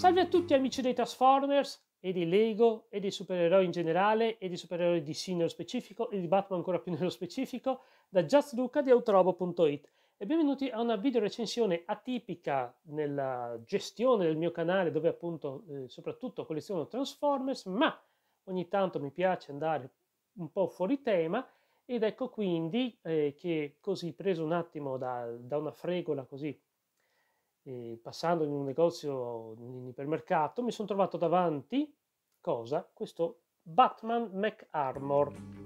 Salve a tutti amici dei Transformers e di Lego e dei supereroi in generale e dei supereroi di C nello specifico e di Batman ancora più nello specifico da Just Luca di Autorobo.it e benvenuti a una video recensione atipica nella gestione del mio canale dove appunto eh, soprattutto colleziono Transformers ma ogni tanto mi piace andare un po' fuori tema ed ecco quindi eh, che così preso un attimo da, da una fregola così eh, passando in un negozio, in un ipermercato, mi sono trovato davanti, cosa? Questo Batman McArmor.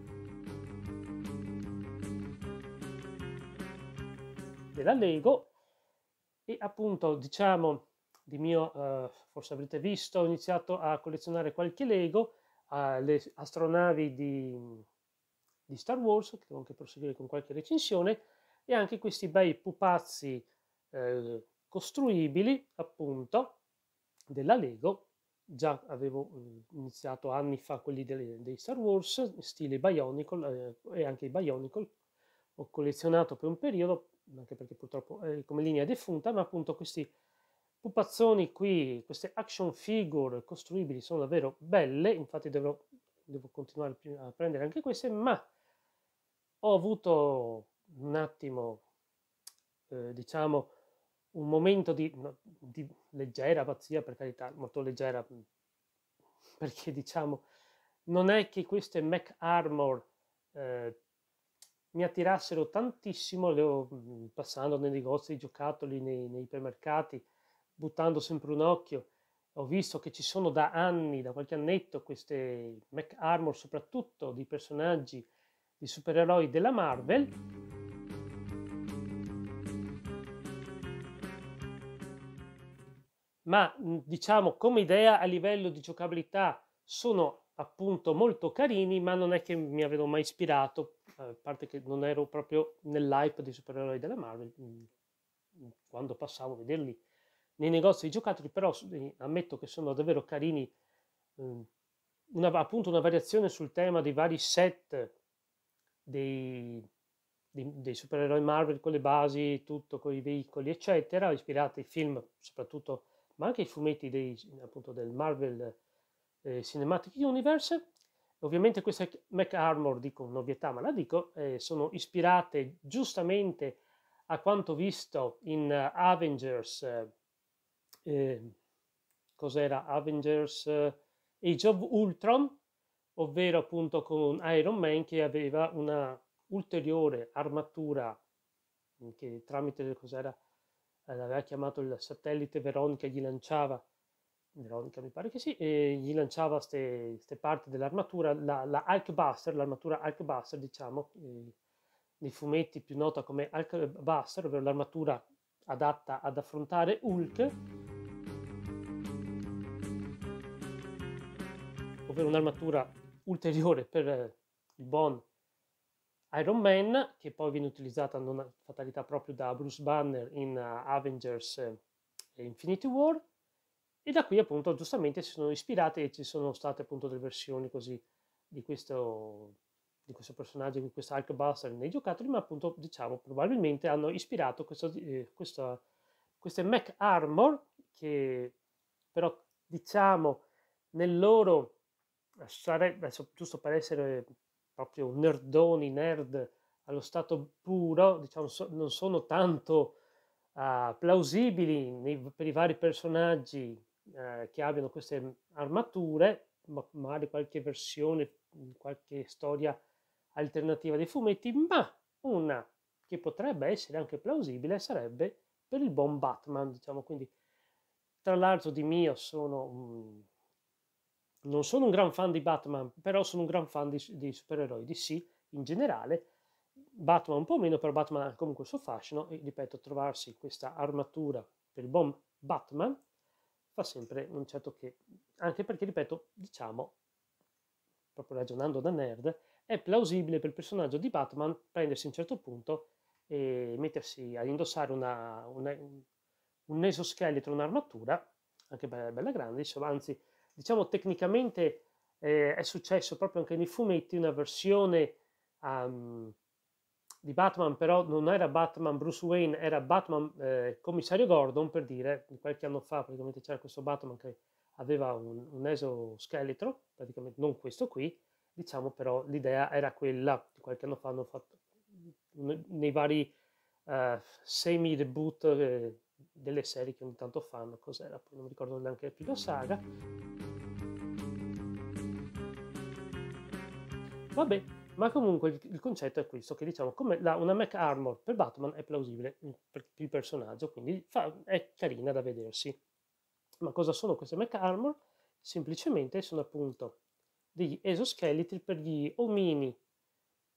Della Lego e appunto diciamo di mio, eh, forse avrete visto, ho iniziato a collezionare qualche Lego, eh, le astronavi di, di Star Wars, che devo anche proseguire con qualche recensione, e anche questi bei pupazzi eh, costruibili appunto della Lego, già avevo eh, iniziato anni fa quelli delle, dei Star Wars, stile Bionicle eh, e anche i Bionicle, ho collezionato per un periodo, anche perché purtroppo eh, come linea defunta, ma appunto questi pupazzoni qui, queste action figure costruibili sono davvero belle, infatti dovrò, devo continuare a prendere anche queste, ma ho avuto un attimo, eh, diciamo, un momento di, di, leggera pazzia, per carità, molto leggera, mm, perché diciamo, non è che queste Mac Armor eh, mi attirassero tantissimo, le ho, mm, passando nei negozi di giocattoli, nei, nei ipermercati, buttando sempre un occhio, ho visto che ci sono da anni, da qualche annetto, queste Mac Armor, soprattutto di personaggi, di supereroi della Marvel, ma mhmm, diciamo come idea a livello di giocabilità sono appunto molto carini, ma non è che mi avevano mai ispirato, a parte che non ero proprio nell'hype dei supereroi della Marvel mhmm, quando passavo a vederli nei negozi di giocattoli, però eh, ammetto che sono davvero carini. Mhmm, una, appunto una variazione sul tema dei vari set dei, dei, dei supereroi Marvel con le basi, tutto con i veicoli, eccetera, ispirati ai film soprattutto ma anche i fumetti dei, appunto, del Marvel eh, Cinematic Universe. Ovviamente queste Mac Armor, dico un'ovvietà, ma la dico, eh, sono ispirate giustamente a quanto visto in uh, Avengers, eh, eh, cos'era Avengers uh, Age of Ultron, ovvero appunto con Iron Man che aveva una ulteriore armatura che tramite cos'era l'aveva chiamato il satellite Veronica, gli lanciava, Veronica mi pare che sì, e gli lanciava queste parti dell'armatura, la, la Hulkbuster, l'armatura Hulkbuster diciamo, nei fumetti più nota come Hulkbuster, ovvero l'armatura adatta ad affrontare Hulk, ovvero un'armatura ulteriore per il Bond Iron Man, che poi viene utilizzata non fatalità proprio da Bruce Banner in uh, Avengers eh, Infinity War, e da qui appunto giustamente si sono ispirate e ci sono state appunto delle versioni così di questo, di questo personaggio, di questo Hulkbuster nei giocattoli, ma appunto diciamo probabilmente hanno ispirato questo, eh, questa, queste Mac Armor che però diciamo nel loro eh, sarebbe, giusto per essere proprio nerdoni, nerd allo stato puro, diciamo, so, non sono tanto uh, plausibili nei, per i vari personaggi uh, che abbiano queste armature, ma, magari qualche versione, qualche storia alternativa dei fumetti, ma una che potrebbe essere anche plausibile sarebbe per il buon Batman, diciamo, quindi tra l'altro di mio sono un non sono un gran fan di Batman, però sono un gran fan di, di supereroi di sì in generale. Batman un po' meno, però Batman ha comunque il suo fascino e ripeto, trovarsi questa armatura per il buon Batman fa sempre un certo che, anche perché ripeto, diciamo, proprio ragionando da nerd, è plausibile per il personaggio di Batman prendersi a un certo punto e mettersi ad indossare una, una, un esoscheletro, un'armatura, anche bella, bella grande, insomma, anzi diciamo tecnicamente eh, è successo proprio anche nei fumetti una versione um, di Batman, però non era Batman Bruce Wayne, era Batman eh, Commissario Gordon, per dire, qualche anno fa praticamente c'era questo Batman che aveva un, un esoscheletro, praticamente non questo qui, diciamo però l'idea era quella, qualche anno fa hanno fatto mm, nei vari uh, eh, semi-reboot eh, delle serie che ogni tanto fanno, cos'era, non mi ricordo neanche più la saga. Vabbè, ma comunque il, il concetto è questo, che diciamo come la, una Mac Armor per Batman è plausibile per il personaggio, quindi fa, è carina da vedersi. Ma cosa sono queste Mac Armor? Semplicemente sono appunto degli esoscheletri per gli omini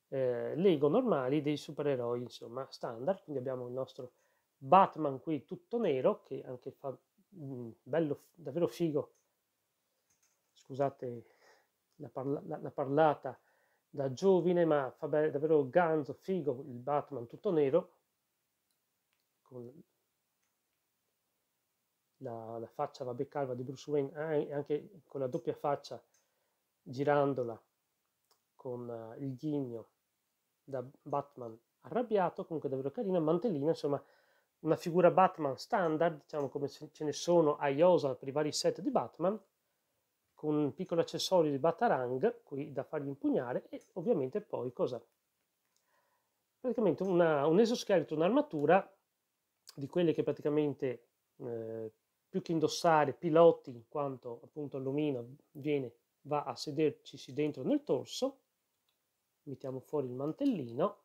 eh, Lego normali dei supereroi, insomma, standard. Quindi abbiamo il nostro Batman qui tutto nero, che anche fa mh, mm, bello, davvero figo. Scusate la, parla- la, la parlata da giovine, ma fa bene, davvero ganzo, figo, il Batman tutto nero, con la, la faccia vabbè calva di Bruce Wayne, ah, anche con la doppia faccia, girandola con eh, il ghigno da Batman arrabbiato, comunque davvero carino, mantellina, insomma una figura Batman standard, diciamo come ce ne sono a Iosa per i vari set di Batman, con un piccolo accessorio di Batarang, qui da fargli impugnare, e ovviamente poi cosa? Praticamente una, un esoscheletro, un'armatura di quelle che praticamente eh, più che indossare piloti, in quanto appunto l'omino viene, va a sedercisi dentro nel torso, mettiamo fuori il mantellino,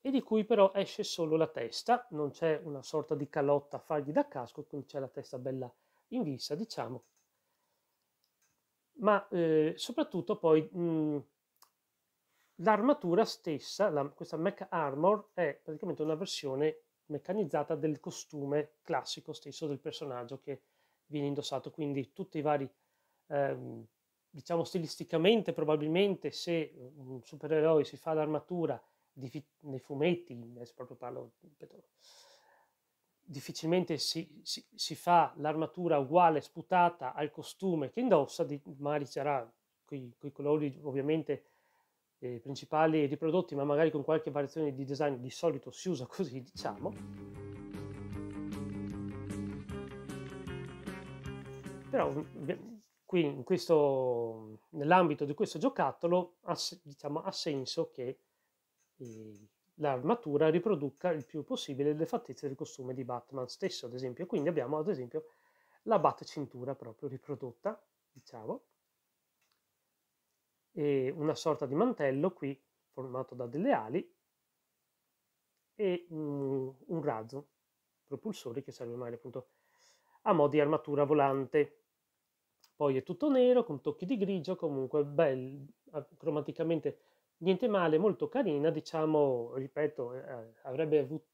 e di cui però esce solo la testa, non c'è una sorta di calotta a fargli da casco, quindi c'è la testa bella in vista, diciamo. Ma eh, soprattutto poi mh, mm, l'armatura stessa, la, questa Mech Armor, è praticamente una versione meccanizzata del costume classico stesso del personaggio che viene indossato, quindi tutti i vari, ehm, diciamo stilisticamente probabilmente se un supereroe si fa l'armatura di, nei fumetti, adesso proprio parlo difficilmente si, si, si fa l'armatura uguale sputata al costume che indossa, di, magari sarà quei, quei colori ovviamente eh, principali riprodotti, ma magari con qualche variazione di design, di solito si usa così, diciamo. Però qui in questo, nell'ambito di questo giocattolo ha, diciamo, ha senso che eh, l'armatura riproduca il più possibile le fattezze del costume di Batman stesso, ad esempio. Quindi abbiamo, ad esempio, la cintura proprio riprodotta, diciamo, e una sorta di mantello qui formato da delle ali e un, un razzo propulsore che serve magari appunto a mo' di armatura volante. Poi è tutto nero con tocchi di grigio, comunque bel, ah, cromaticamente niente male, molto carina, diciamo, ripeto, eh, avrebbe, avuto,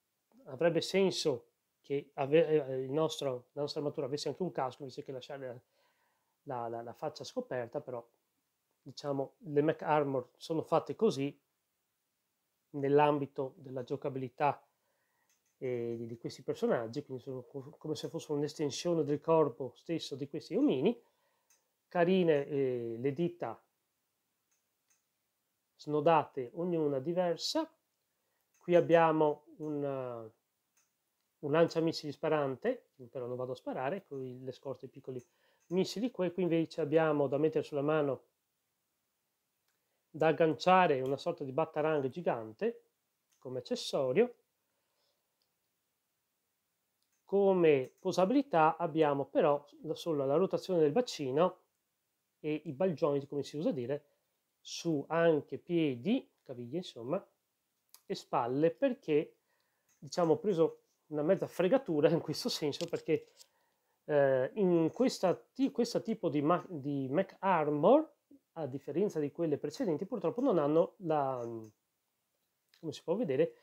avrebbe senso che ave, eh, il nostro, la nostra armatura avesse anche un casco invece che lasciare la, la, la faccia scoperta, però diciamo le Mac Armor sono fatte così nell'ambito della giocabilità eh, di, di, questi personaggi, quindi sono come se fossero un'estensione del corpo stesso di questi omini. Carine eh, le dita snodate, ognuna diversa. Qui abbiamo un, un missili sparante, però non vado a sparare, con le scorte piccoli missili. Qui, qui invece abbiamo da mettere sulla mano, da agganciare una sorta di battarang gigante come accessorio. Come posabilità abbiamo però solo la rotazione del bacino e i joint, come si usa dire, su anche piedi, caviglie insomma, e spalle perché diciamo ho preso una mezza fregatura in questo senso perché eh, in questa, questo tipo di, ma- di Mac Armor a differenza di quelle precedenti purtroppo non hanno la come si può vedere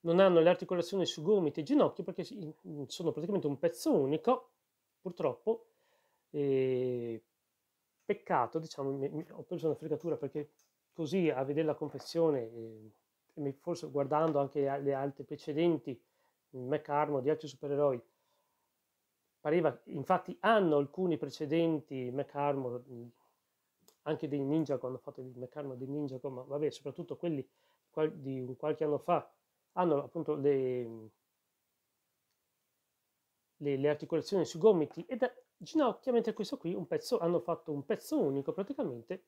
non hanno le articolazioni su gomiti e ginocchio perché sono praticamente un pezzo unico purtroppo e Peccato, diciamo, mi, mi, ho preso una fregatura perché così a vedere la confezione, eh, e forse guardando anche le altre precedenti, McArmo di altri supereroi, pareva, infatti hanno alcuni precedenti McArmo, anche dei ninja, quando hanno fatto il McArmo dei ninja, ma vabbè, soprattutto quelli di qualche anno fa, hanno appunto le, le, le articolazioni sui gomiti ed ginocchia, mentre questo qui un pezzo, hanno fatto un pezzo unico praticamente.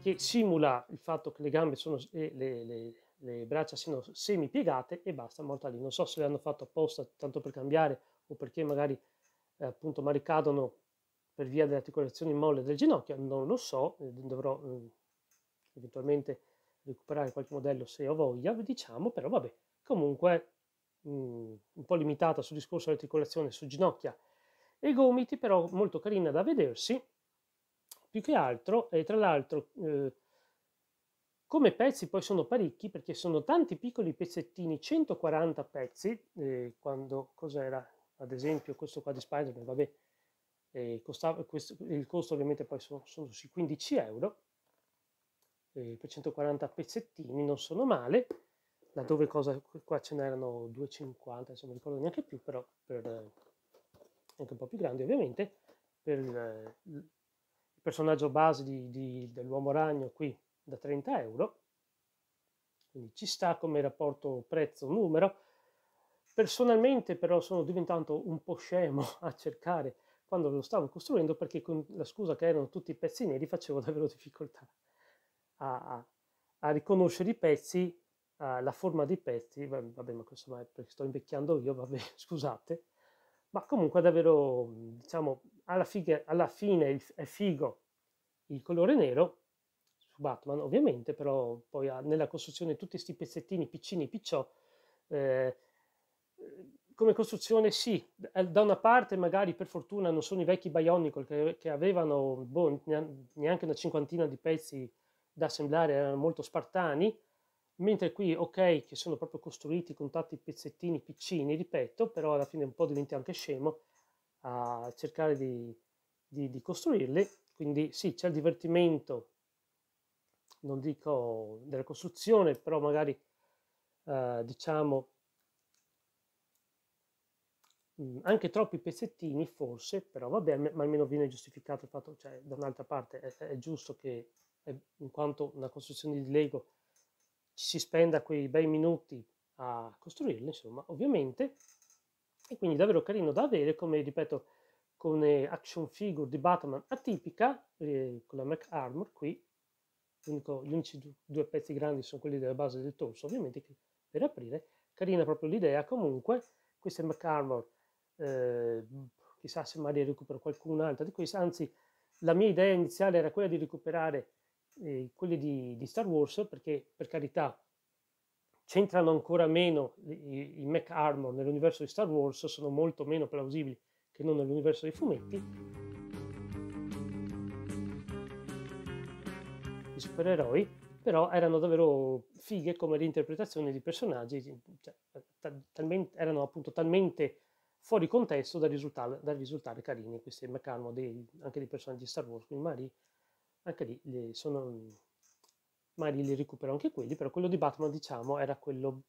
Che simula il fatto che le gambe sono, le, le, le braccia siano semi piegate e basta, morta lì. Non so se le hanno fatto apposta tanto per cambiare o perché magari eh, appunto ma per via delle articolazioni molle del ginocchio, non lo so, eh, dovrò eh, eventualmente recuperare qualche modello se ho voglia, diciamo, però vabbè, comunque mh, mm, un po' limitata sul discorso dell'articolazione su ginocchia e gomiti, però molto carina da vedersi, più che altro, e tra l'altro eh, come pezzi poi sono parecchi perché sono tanti piccoli pezzettini, 140 pezzi, eh, quando cos'era ad esempio questo qua di Spider-Man, vabbè, eh, costava, questo, il costo ovviamente poi sono, sono sui 15 euro, eh, per 140 pezzettini, non sono male, laddove cosa, qua ce n'erano 2,50, adesso non ricordo neanche più, però per, eh, anche un po' più grandi ovviamente, per il, il personaggio base di, di, dell'uomo ragno qui da 30 euro, quindi ci sta come rapporto prezzo-numero. Personalmente però sono diventato un po' scemo a cercare quando lo stavo costruendo perché con la scusa che erano tutti pezzi neri facevo davvero difficoltà a, a riconoscere i pezzi, uh, la forma dei pezzi, vabbè ma questo è perché sto invecchiando io, vabbè scusate, ma comunque davvero diciamo alla, figa, alla fine è figo il colore nero su Batman ovviamente, però poi nella costruzione tutti questi pezzettini piccini picciò, eh, come costruzione sì, da una parte magari per fortuna non sono i vecchi Bionicle che, che avevano boh, neanche una cinquantina di pezzi da assemblare erano molto spartani, mentre qui ok che sono proprio costruiti con tanti pezzettini piccini, ripeto, però alla fine un po' diventi anche scemo a cercare di, di, di costruirli, quindi sì c'è il divertimento, non dico della costruzione, però magari eh, diciamo mm, anche troppi pezzettini forse, però va bene, ma almeno viene giustificato il fatto, cioè da un'altra parte è, è giusto che in quanto una costruzione di Lego ci si spenda quei bei minuti a costruirla, insomma, ovviamente, e quindi davvero carino da avere, come ripeto, con eh, action figure di Batman atipica, eh, con la Mac Armor qui, gli unici due pezzi grandi sono quelli della base del torso, ovviamente, per aprire, carina proprio l'idea, comunque, questa è Mac Armor, eh, chissà se magari recupero qualcun'altra di queste, anzi, la mia idea iniziale era quella di recuperare eh, quelle di, di, Star Wars perché per carità c'entrano ancora meno i, i mech armor nell'universo di Star Wars, sono molto meno plausibili che non nell'universo dei fumetti. I supereroi però erano davvero fighe come reinterpretazione di personaggi, cioè, talmente, erano appunto talmente fuori contesto da risultare, da risultare carini questi meccanismi anche dei personaggi di Star Wars, quindi Marie anche lì li sono, mm, magari li recupero anche quelli, però quello di Batman diciamo era quello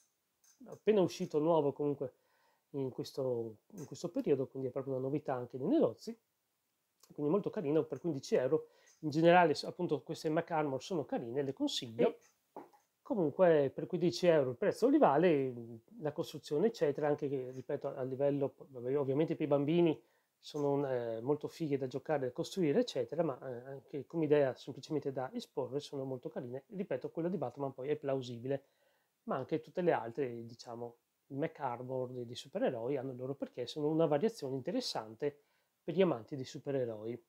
appena uscito nuovo comunque in questo, in questo periodo, quindi è proprio una novità anche nei negozi, quindi molto carino per 15 euro. In generale appunto queste Mac Armor sono carine, le consiglio. comunque per 15 euro il prezzo li vale, la costruzione eccetera, anche ripeto a livello ovviamente per i bambini sono eh, molto fighe da giocare, da costruire, eccetera, ma eh, anche come idea semplicemente da esporre sono molto carine. Ripeto, quella di Batman poi è plausibile, ma anche tutte le altre, diciamo, Mac Arbor di, supereroi hanno il loro perché, sono una variazione interessante per gli amanti di supereroi.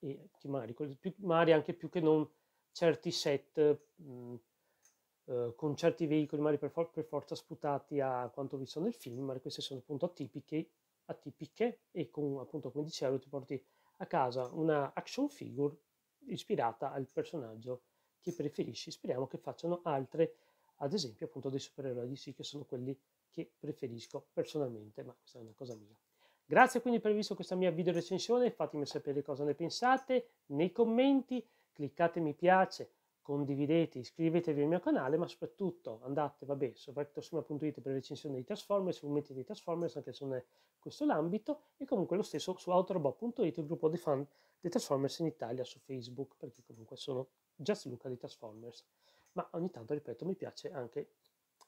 E che magari, più, magari anche più che non certi set mh, mm, eh, con certi veicoli, magari per, for- per forza sputati a quanto visto nel film, ma queste sono appunto atipiche atipiche e con appunto come dicevo ti porti a casa una action figure ispirata al personaggio che preferisci. Speriamo che facciano altre, ad esempio appunto dei supereroi sì che sono quelli che preferisco personalmente, ma questa è una cosa mia. Grazie quindi per aver visto questa mia video recensione, fatemi sapere cosa ne pensate nei commenti, cliccate mi piace, condividete, iscrivetevi al mio canale, ma soprattutto andate, vabbè, su vectorsima.it per recensione di Transformers, fumetti di Transformers, anche se non è questo l'ambito, e comunque lo stesso su autorobot.it, il gruppo di fan dei Transformers in Italia su Facebook, perché comunque sono Just Luca di Transformers. Ma ogni tanto, ripeto, mi piace anche,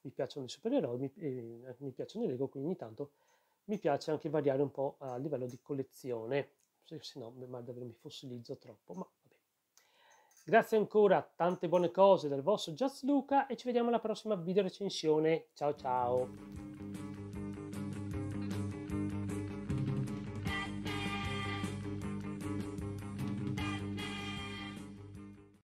mi piacciono i supereroi, mi, eh, mi piacciono i Lego, quindi ogni tanto mi piace anche variare un po' a livello di collezione, se, se no, ma mi fossilizzo troppo, ma Grazie ancora tante buone cose dal vostro Just Luca e ci vediamo alla prossima video recensione. Ciao ciao!